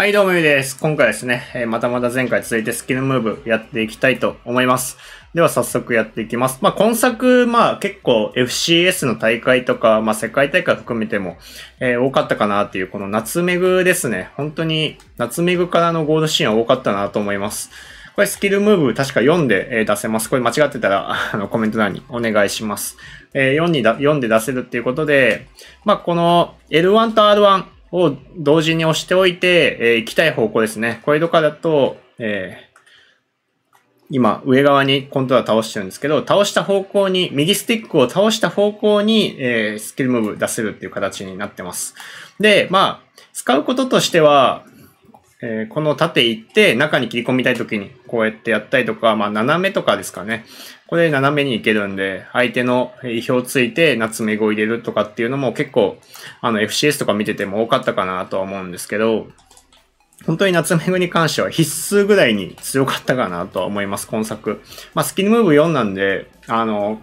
はい、どうもゆうです。今回ですね、えまたまた前回続いてスキルムーブやっていきたいと思います。では早速やっていきます。まあ、今作、まあ、結構 FCS の大会とか、まあ、世界大会含めても、えー、多かったかなっていう、この夏めぐですね。本当に夏めぐからのゴールシーンは多かったなと思います。これスキルムーブ確か4で出せます。これ間違ってたら あの、コメント欄にお願いします。えー、4にだ、4で出せるっていうことで、まあ、この L1 と R1、を同時に押しておいて、えー、行きたい方向ですね。これとかだと、えー、今、上側にコントローラー倒してるんですけど、倒した方向に、右スティックを倒した方向に、えー、スキルムーブ出せるっていう形になってます。で、まあ、使うこととしては、えー、この縦行って中に切り込みたい時にこうやってやったりとか、まあ斜めとかですかね。これ斜めに行けるんで、相手の意表をついて夏目を入れるとかっていうのも結構、あの FCS とか見てても多かったかなとは思うんですけど、本当に夏目に関しては必須ぐらいに強かったかなとは思います、今作。まあスキルムーブ4なんで、あの、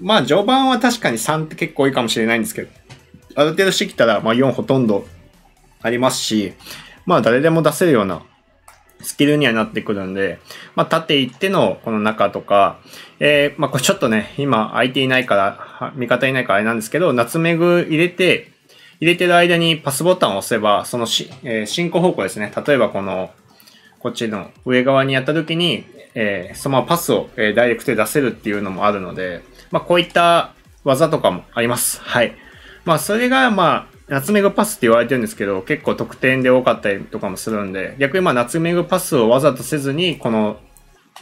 まあ序盤は確かに3って結構多いかもしれないんですけど、ある程度してきたら、まあ4ほとんどありますし、まあ誰でも出せるようなスキルにはなってくるんで、まあ、縦行ってのこの中とか、えー、まあ、これちょっとね、今空いていないから、味方いないからあれなんですけど、夏目グ入れて、入れてる間にパスボタンを押せば、そのし、えー、進行方向ですね。例えばこの、こっちの上側にやった時に、えー、そのままパスを、えダイレクトで出せるっていうのもあるので、まあ、こういった技とかもあります。はい。まあ、それが、まあ、ナツメグパスって言われてるんですけど、結構得点で多かったりとかもするんで、逆にまあナツメグパスをわざとせずに、この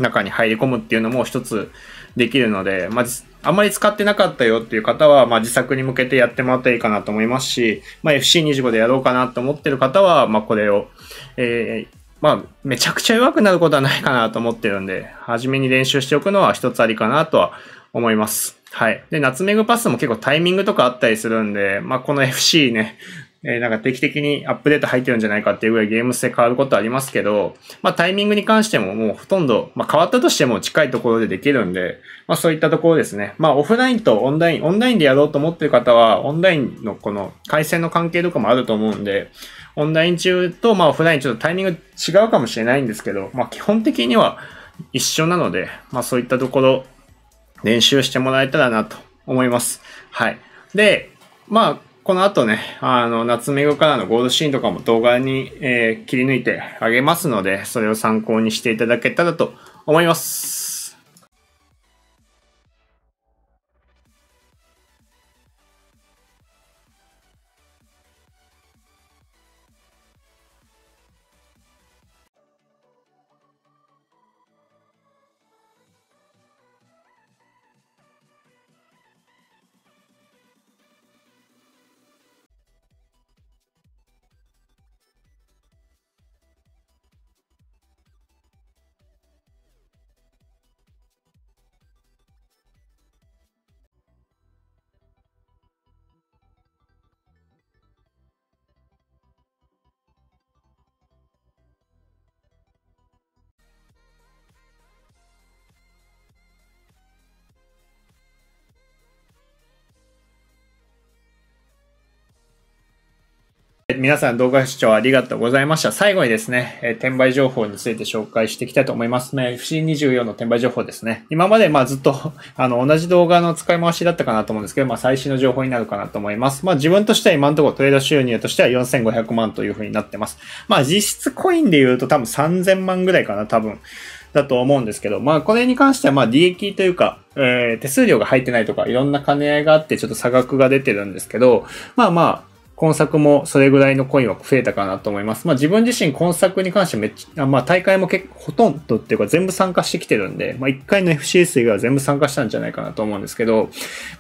中に入り込むっていうのも一つできるので、まあ、あんまり使ってなかったよっていう方は、まあ、自作に向けてやってもらったらいいかなと思いますし、まあ、FC25 でやろうかなと思ってる方は、まあ、これを、えー、まあ、めちゃくちゃ弱くなることはないかなと思ってるんで、初めに練習しておくのは一つありかなとは思います。はい。で、ナツメグパスも結構タイミングとかあったりするんで、まあ、この FC ね、えー、なんか定期的にアップデート入ってるんじゃないかっていうぐらいゲーム性変わることありますけど、まあ、タイミングに関してももうほとんど、まあ、変わったとしても近いところでできるんで、まあ、そういったところですね。まあ、オフラインとオンライン、オンラインでやろうと思ってる方は、オンラインのこの回線の関係とかもあると思うんで、オンライン中と、まあ、オフラインちょっとタイミング違うかもしれないんですけど、まあ、基本的には一緒なので、まあ、そういったところ、練習してもらえたらなと思います。はい。で、まあ、この後ね、あの、夏目後からのゴールシーンとかも動画に、えー、切り抜いてあげますので、それを参考にしていただけたらと思います。皆さん動画視聴ありがとうございました。最後にですね、え転売情報について紹介していきたいと思います。ね、FC24 の転売情報ですね。今までまあずっと あの、同じ動画の使い回しだったかなと思うんですけど、まあ最新の情報になるかなと思います。まあ自分としては今のところトレード収入としては4500万というふうになってます。まあ実質コインで言うと多分3000万ぐらいかな、多分。だと思うんですけど、まあこれに関してはまあ利益というか、えー、手数料が入ってないとかいろんな兼ね合いがあってちょっと差額が出てるんですけど、まあまあ今作もそれぐらいのコインは増えたかなと思います。まあ自分自身今作に関してめっちゃ、まあ大会も結構ほとんどっていうか全部参加してきてるんで、まあ1回の FCS 以外は全部参加したんじゃないかなと思うんですけど、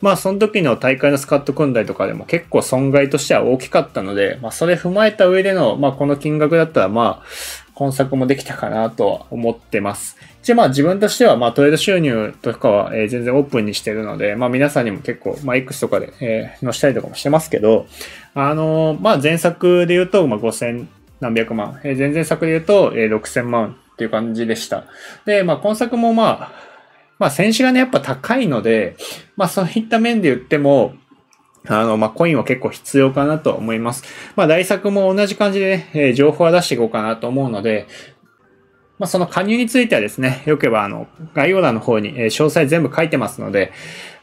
まあその時の大会のスカット組んだりとかでも結構損害としては大きかったので、まあそれ踏まえた上での、まあこの金額だったらまあ、今作もできたかなとは思ってます。一応まあ自分としてはまあトレード収入とかはえ全然オープンにしてるので、まあ皆さんにも結構まあ X とかでえ載したりとかもしてますけど、あのまあ前作で言うとまあ5000何百万、え前々作で言うとえ6000万っていう感じでした。で、まあ今作もまあ、まあ選手がねやっぱ高いので、まあそういった面で言っても、あの、まあ、コインは結構必要かなと思います。まあ、大作も同じ感じで、ね、え情報は出していこうかなと思うので、まあ、その加入についてはですね、よければ、あの、概要欄の方に、え詳細全部書いてますので、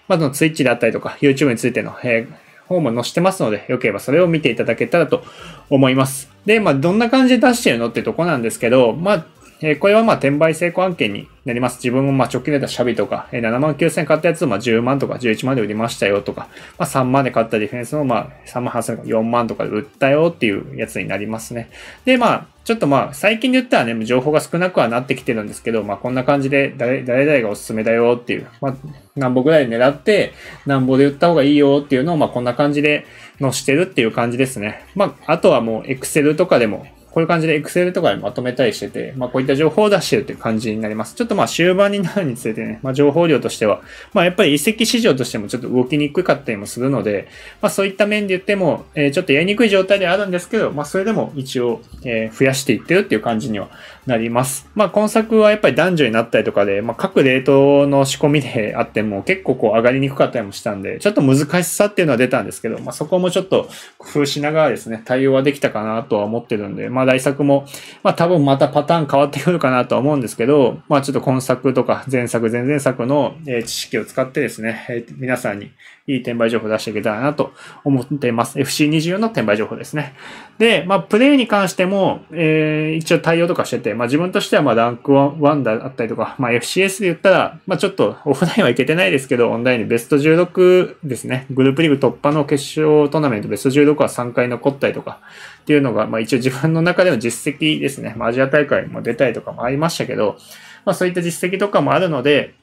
まず、あの、Twitch であったりとか、YouTube についての、えー、方も載せてますので、よければそれを見ていただけたらと思います。で、まあ、どんな感じで出してるのってとこなんですけど、まあ、えこれはまあ転売成功案件になります。自分もまあ直近で出たシャビとか、え7万9000買ったやつをまあ10万とか11万で売りましたよとか、まあ、3万で買ったディフェンスのまあ3万8000とか4万とかで売ったよっていうやつになりますね。でまあちょっとまあ最近で言ったらね、情報が少なくはなってきてるんですけど、まあこんな感じで誰誰々がおすすめだよっていう、まあ何歩ぐらい狙って何歩で売った方がいいよっていうのをまあこんな感じで載してるっていう感じですね。まああとはもうエクセルとかでもこういう感じで Excel とかでまとめたりしてて、まあ、こういった情報を出してるって感じになります。ちょっとまあ終盤になるにつれてね、まあ、情報量としては、まあ、やっぱり移籍市場としてもちょっと動きにくかったりもするので、まあ、そういった面で言っても、えー、ちょっとやりにくい状態ではあるんですけど、まあ、それでも一応、えー、増やしていってるっていう感じにはなります。まあ、今作はやっぱり男女になったりとかで、まあ、各レートの仕込みであっても結構こう上がりにくかったりもしたんで、ちょっと難しさっていうのは出たんですけど、まあ、そこもちょっと工夫しながらですね、対応はできたかなとは思ってるんで、まあまあ来作も、まあ多分またパターン変わってくるかなとは思うんですけど、まあちょっと今作とか前作、前々作の知識を使ってですね、皆さんにいい転売情報を出していけたらなと思っています。FC24 の転売情報ですね。で、まあプレイに関しても、えー、一応対応とかしてて、まあ自分としてはまあランク1だったりとか、まあ FCS で言ったら、まあちょっとオフラインはいけてないですけど、オンラインでベスト16ですね、グループリーグ突破の決勝トーナメントベスト16は3回残ったりとかっていうのが、まあ一応自分の中での実績ですね、まアジア大会も出たりとかもありましたけど、まあ、そういった実績とかもあるので、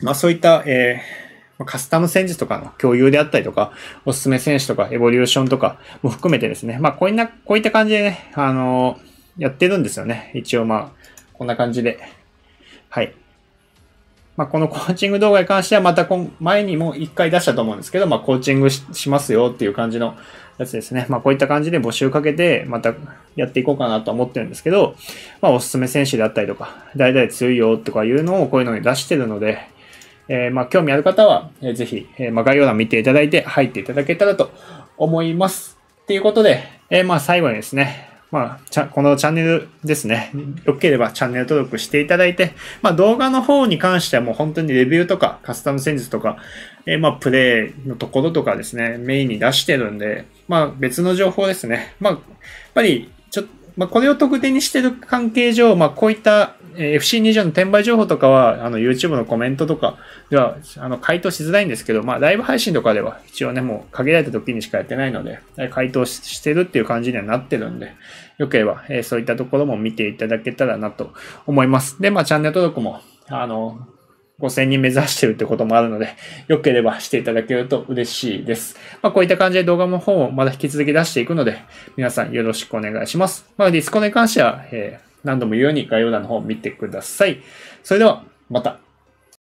まあ、そういった、えー、カスタム戦術とかの共有であったりとか、おすすめ選手とか、エボリューションとかも含めてですね、まあ、こんな、こういった感じでね、あのー、やってるんですよね。一応まあ、こんな感じで。はい。まあ、このコーチング動画に関してはまた前にも一回出したと思うんですけど、まあ、コーチングしますよっていう感じのやつですね。まあ、こういった感じで募集かけて、またやっていこうかなと思ってるんですけど、まあ、おすすめ選手であったりとか、誰々強いよとかいうのをこういうのに出してるので、えー、まあ、興味ある方は、えぜひ、えー、まあ、概要欄見ていただいて入っていただけたらと思います。ということで、えー、まあ、最後にですね、まあ、このチャンネルですね。よければチャンネル登録していただいて、まあ動画の方に関してはもう本当にレビューとかカスタム戦術とか、えまあプレイのところとかですね、メインに出してるんで、まあ別の情報ですね。まあ、やっぱり、ちょっと、まあこれを特定にしてる関係上、まあこういった FC20 の転売情報とかは、あの、YouTube のコメントとかでは、あの、回答しづらいんですけど、まあ、ライブ配信とかでは、一応ね、もう限られた時にしかやってないので、回答してるっていう感じにはなってるんで、よければ、えー、そういったところも見ていただけたらなと思います。で、まあ、チャンネル登録も、あの、5000人目指してるってこともあるので、良ければしていただけると嬉しいです。まあ、こういった感じで動画の方をまだ引き続き出していくので、皆さんよろしくお願いします。まあ、ディスコに関しては、えー何度も言うように概要欄の方を見てください。それでは、また。